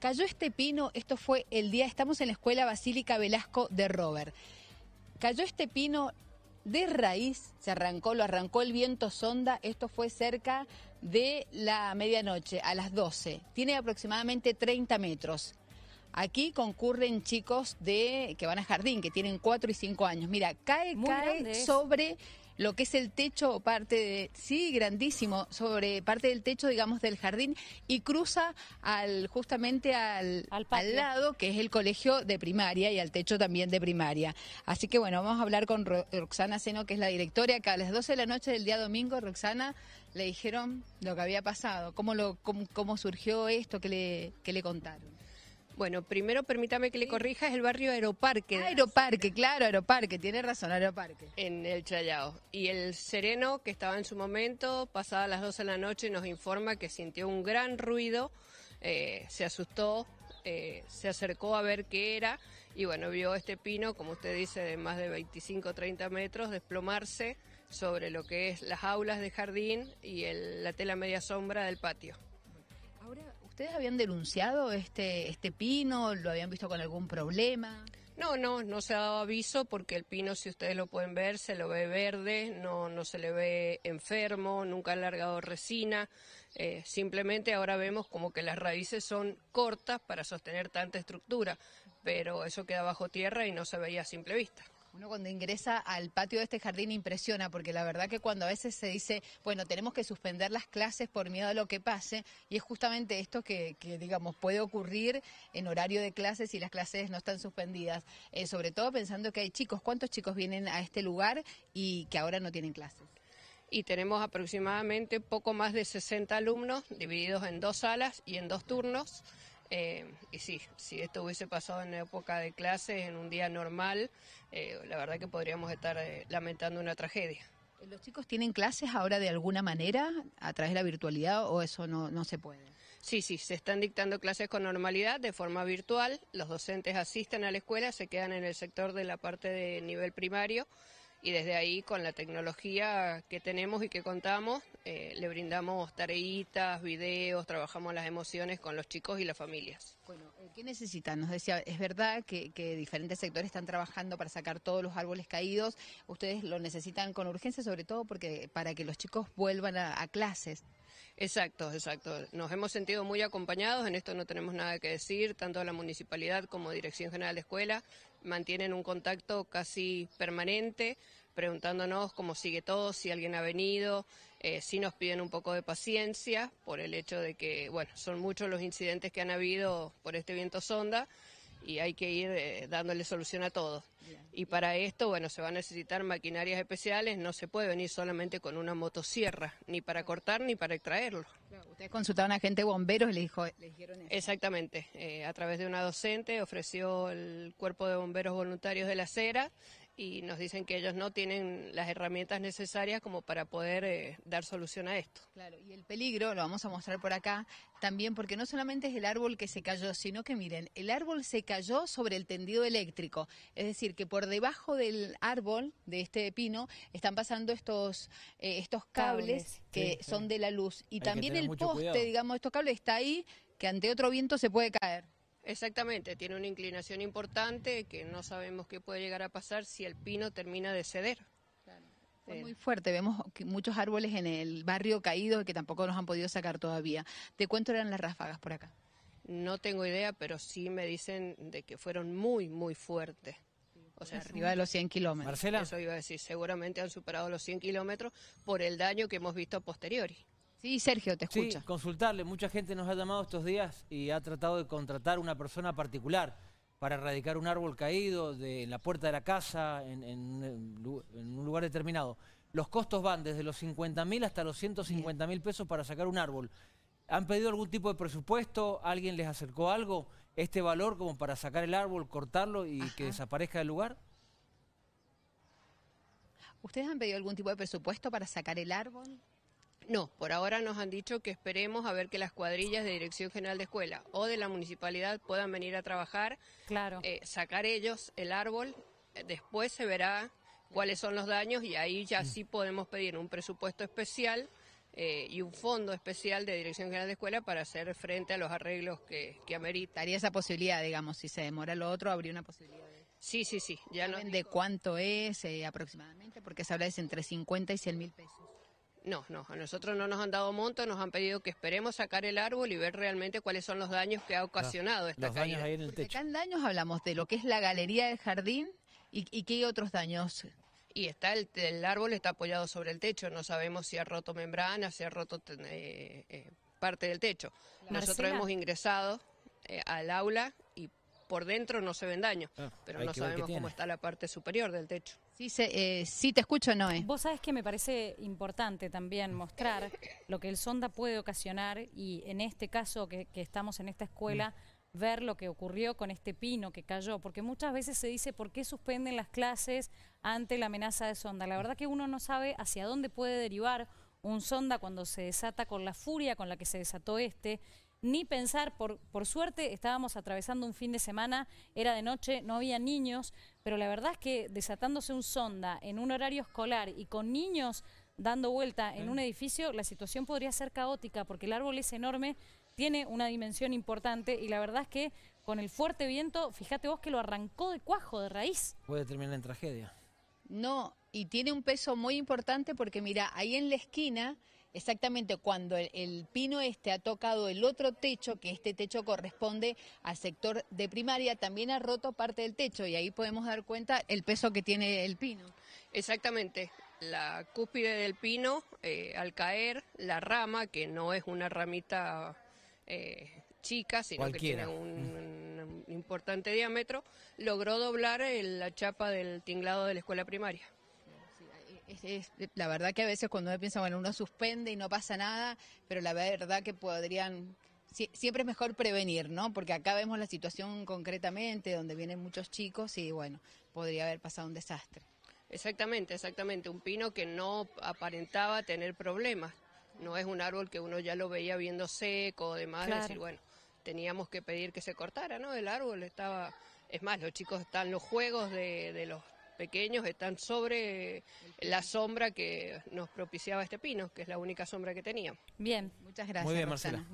Cayó este pino, esto fue el día, estamos en la Escuela Basílica Velasco de Robert. Cayó este pino de raíz, se arrancó, lo arrancó el viento sonda, esto fue cerca de la medianoche, a las 12. Tiene aproximadamente 30 metros. Aquí concurren chicos de que van a jardín, que tienen 4 y 5 años. Mira, cae, cae sobre lo que es el techo o parte de, sí, grandísimo, sobre parte del techo, digamos, del jardín y cruza al justamente al, al, lado, que es el colegio de primaria y al techo también de primaria. Así que bueno, vamos a hablar con Roxana Seno, que es la directora, que a las 12 de la noche del día domingo, Roxana, le dijeron lo que había pasado, cómo, lo, cómo surgió esto que le, que le contaron. Bueno, primero permítame que le corrija, es el barrio Aeroparque. Ah, Aeroparque, claro, Aeroparque, tiene razón, Aeroparque. En el Challao. Y el sereno que estaba en su momento, pasada las dos de la noche, nos informa que sintió un gran ruido, eh, se asustó, eh, se acercó a ver qué era y bueno, vio este pino, como usted dice, de más de 25 o 30 metros, desplomarse sobre lo que es las aulas de jardín y el, la tela media sombra del patio. ¿Ustedes habían denunciado este, este pino? ¿Lo habían visto con algún problema? No, no, no se ha dado aviso porque el pino, si ustedes lo pueden ver, se lo ve verde, no, no se le ve enfermo, nunca ha alargado resina. Eh, simplemente ahora vemos como que las raíces son cortas para sostener tanta estructura, pero eso queda bajo tierra y no se veía a simple vista. Uno cuando ingresa al patio de este jardín impresiona, porque la verdad que cuando a veces se dice, bueno, tenemos que suspender las clases por miedo a lo que pase, y es justamente esto que, digamos, puede ocurrir en horario de clases si las clases no están suspendidas. Eh, sobre todo pensando que hay chicos, ¿cuántos chicos vienen a este lugar y que ahora no tienen clases? y tenemos aproximadamente poco más de 60 alumnos divididos en dos salas y en dos turnos. Eh, y sí, si esto hubiese pasado en época de clases, en un día normal, eh, la verdad que podríamos estar eh, lamentando una tragedia. ¿Los chicos tienen clases ahora de alguna manera a través de la virtualidad o eso no se puede? Sí, sí, se están dictando clases con normalidad de forma virtual. Los docentes asisten a la escuela, se quedan en el sector de la parte de nivel primario y desde ahí con la tecnología que tenemos y que contamos, eh, le brindamos tareitas, videos, trabajamos las emociones con los chicos y las familias. Bueno, eh, ¿qué necesitan? Nos decía, es verdad que, diferentes sectores están trabajando para sacar todos los árboles caídos, ustedes lo necesitan con urgencia sobre todo porque para que los chicos vuelvan a clases. Exacto, exacto. Nos hemos sentido muy acompañados, en esto no tenemos nada que decir, tanto la municipalidad como Dirección General de Escuela mantienen un contacto casi permanente, preguntándonos cómo sigue todo, si alguien ha venido, eh, si nos piden un poco de paciencia por el hecho de que, bueno, son muchos los incidentes que han habido por este viento sonda y hay que ir eh, dándole solución a todo. Y para esto, bueno, se van a necesitar maquinarias especiales, no se puede venir solamente con una motosierra, ni para cortar ni para extraerlo. Usted ustedes consultaron a gente bomberos y le dijo, dijeron Exactamente, eh, a través de una docente ofreció el cuerpo de bomberos voluntarios de la ACERA y nos dicen que ellos no tienen las herramientas necesarias como para poder eh, dar solución a esto. Claro, y el peligro, lo vamos a mostrar por acá también, porque no solamente es el árbol que se cayó, sino que miren, el árbol se cayó sobre el tendido eléctrico, es decir, que por debajo del árbol, de este pino, están pasando estos, eh, estos cables, que son de la luz, y también el poste, digamos, estos cables está ahí, que ante otro viento se puede caer. Exactamente, tiene una inclinación importante que no sabemos qué puede llegar a pasar si el pino termina de ceder. Fue muy fuerte, vemos que muchos árboles en el barrio caído que tampoco nos han podido sacar todavía. ¿De cuánto eran las ráfagas por acá? No tengo idea, pero sí me dicen de que fueron muy, muy fuertes. O sea, arriba de los 100 kilómetros. Eso iba a decir, seguramente han superado los 100 kilómetros por el daño que hemos visto a posteriori. Sí, Sergio, te escucha. Sí, consultarle. Mucha gente nos ha llamado estos días y ha tratado de contratar una persona particular para erradicar un árbol caído de, en la puerta de la casa, en, un lugar determinado. Los costos van desde los 50 mil hasta los 150 mil pesos para sacar un árbol. ¿Han pedido algún tipo de presupuesto? ¿Alguien les acercó algo? ¿Este valor como para sacar el árbol, cortarlo y que desaparezca del lugar? ¿Ustedes han pedido algún tipo de presupuesto para sacar el árbol? No, por ahora nos han dicho que esperemos a ver que las cuadrillas de Dirección General de Escuela o de la municipalidad puedan venir a trabajar, claro. Eh, sacar ellos el árbol, eh, después se verá cuáles son los daños y ahí ya sí podemos pedir un presupuesto especial eh, y un fondo especial de Dirección General de Escuela para hacer frente a los arreglos que, que amerita. ¿Taría esa posibilidad, digamos, si se demora lo otro, habría una posibilidad. De... Sí, sí, sí. Ya no. ¿De cuánto es aproximadamente? Porque se habla de entre 50 y 100 mil pesos. No, no, a nosotros no nos han dado monto, nos han pedido que esperemos sacar el árbol y ver realmente cuáles son los daños que ha ocasionado esta los Daños en el techo. acá en daños hablamos de lo que es la galería del jardín y, y qué otros daños y está el, árbol está apoyado sobre el techo. No sabemos si ha roto membrana, si ha roto eh, eh, parte del techo. Nosotros hemos ingresado eh, al aula y por dentro no se ven daños, ah, pero no sabemos cómo está la parte superior del techo dice eh, sí te escucho, Noé. Vos sabés que me parece importante también mostrar lo que el sonda puede ocasionar y en este caso que, estamos en esta escuela, mm. ver lo que ocurrió con este pino que cayó, porque muchas veces se dice por qué suspenden las clases ante la amenaza de sonda. La verdad que uno no sabe hacia dónde puede derivar un sonda cuando se desata con la furia con la que se desató este ni pensar, por, suerte estábamos atravesando un fin de semana, era de noche, no había niños, pero la verdad es que desatándose un sonda en un horario escolar y con niños dando vuelta en mm. un edificio, la situación podría ser caótica porque el árbol es enorme, tiene una dimensión importante y la verdad es que con el fuerte viento, fíjate vos que lo arrancó de cuajo, de raíz. Puede terminar en tragedia. No, y tiene un peso muy importante porque mira, ahí en la esquina exactamente cuando el, pino este ha tocado el otro techo, que este techo corresponde al sector de primaria, también ha roto parte del techo y ahí podemos dar cuenta el peso que tiene el pino. Exactamente. La cúspide del pino, eh, al caer, la rama, que no es una ramita eh, chica, sino que tiene mm. un, importante diámetro, logró doblar la chapa del tinglado de la escuela primaria la verdad que a veces cuando uno piensa, bueno, uno suspende y no pasa nada, pero la verdad que podrían siempre es mejor prevenir, ¿no? Porque acá vemos la situación concretamente, donde vienen muchos chicos y bueno, podría haber pasado un desastre. Exactamente, exactamente. Un pino que no aparentaba tener problemas. No es un árbol que uno ya lo veía viendo seco, demás, y decir, bueno, teníamos que pedir que se cortara, ¿no? El árbol estaba, es más, los chicos están los juegos de, de los pequeños están sobre la sombra que nos propiciaba este pino, que es la única sombra que tenía. Bien, muchas gracias. Muy bien, Marcela.